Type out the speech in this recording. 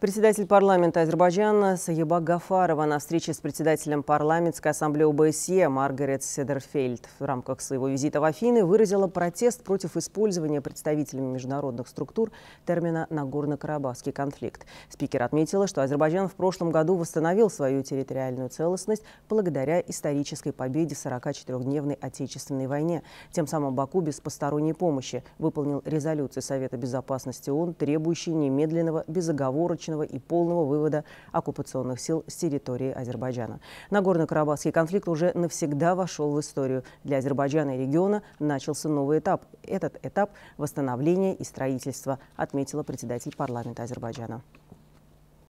Председатель парламента Азербайджана Саеба Гафарова на встрече с председателем парламентской ассамблеи ОБСЕ Маргарет Седерфельд в рамках своего визита в Афины выразила протест против использования представителями международных структур термина «Нагорно-Карабахский конфликт». Спикер отметила, что Азербайджан в прошлом году восстановил свою территориальную целостность благодаря исторической победе в 44-дневной Отечественной войне. Тем самым Баку без посторонней помощи выполнил резолюцию Совета Безопасности ООН, требующие немедленного безоговорочного беспорядочного и полного вывода оккупационных сил с территории Азербайджана. Нагорно-Карабахский конфликт уже навсегда вошел в историю. Для Азербайджана и региона начался новый этап. Этот этап – восстановления и строительства, отметила председатель парламента Азербайджана.